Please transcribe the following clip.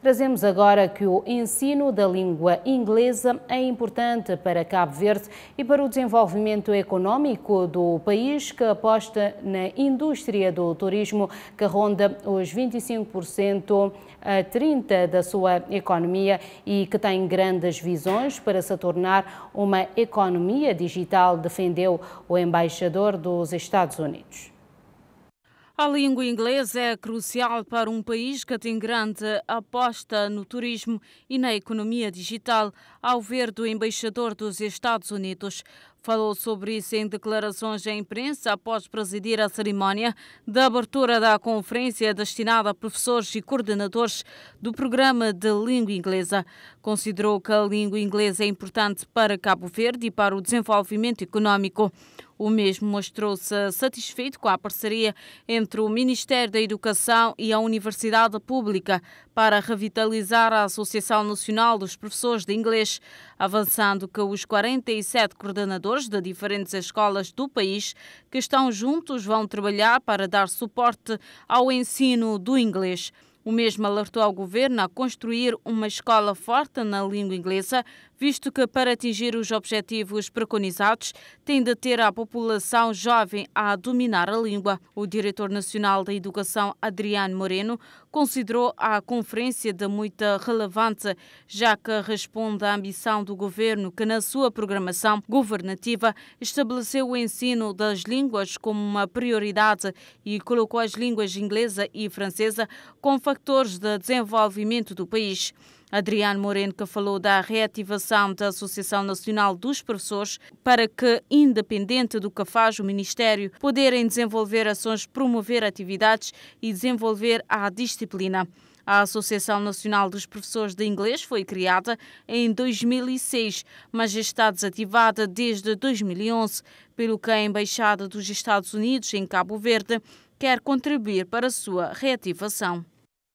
Trazemos agora que o ensino da língua inglesa é importante para Cabo Verde e para o desenvolvimento econômico do país, que aposta na indústria do turismo, que ronda os 25% a 30% da sua economia e que tem grandes visões para se tornar uma economia digital, defendeu o embaixador dos Estados Unidos. A língua inglesa é crucial para um país que tem grande aposta no turismo e na economia digital, ao ver do embaixador dos Estados Unidos. Falou sobre isso em declarações à imprensa após presidir a cerimónia de abertura da conferência destinada a professores e coordenadores do programa de língua inglesa. Considerou que a língua inglesa é importante para Cabo Verde e para o desenvolvimento econômico. O mesmo mostrou-se satisfeito com a parceria entre o Ministério da Educação e a Universidade Pública para revitalizar a Associação Nacional dos Professores de Inglês, avançando que os 47 coordenadores de diferentes escolas do país que estão juntos vão trabalhar para dar suporte ao ensino do inglês. O mesmo alertou ao governo a construir uma escola forte na língua inglesa visto que para atingir os objetivos preconizados tem de ter a população jovem a dominar a língua. O diretor nacional da Educação, Adriano Moreno, considerou a conferência de muita relevância, já que responde à ambição do governo que, na sua programação governativa, estabeleceu o ensino das línguas como uma prioridade e colocou as línguas inglesa e francesa como fatores de desenvolvimento do país. Adriano Moreno, que falou da reativação da Associação Nacional dos Professores para que, independente do que faz o Ministério, poderem desenvolver ações, promover atividades e desenvolver a disciplina. A Associação Nacional dos Professores de Inglês foi criada em 2006, mas está desativada desde 2011, pelo que a Embaixada dos Estados Unidos em Cabo Verde quer contribuir para a sua reativação.